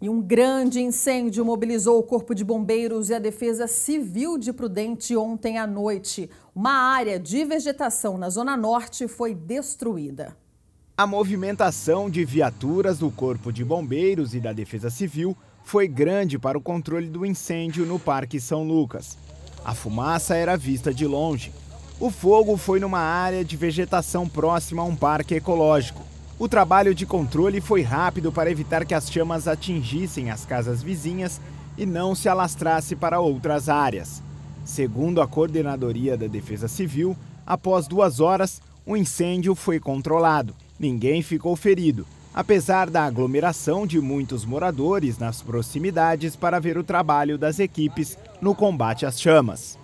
E um grande incêndio mobilizou o Corpo de Bombeiros e a Defesa Civil de Prudente ontem à noite. Uma área de vegetação na Zona Norte foi destruída. A movimentação de viaturas do Corpo de Bombeiros e da Defesa Civil foi grande para o controle do incêndio no Parque São Lucas. A fumaça era vista de longe. O fogo foi numa área de vegetação próxima a um parque ecológico. O trabalho de controle foi rápido para evitar que as chamas atingissem as casas vizinhas e não se alastrasse para outras áreas. Segundo a Coordenadoria da Defesa Civil, após duas horas, o incêndio foi controlado. Ninguém ficou ferido, apesar da aglomeração de muitos moradores nas proximidades para ver o trabalho das equipes no combate às chamas.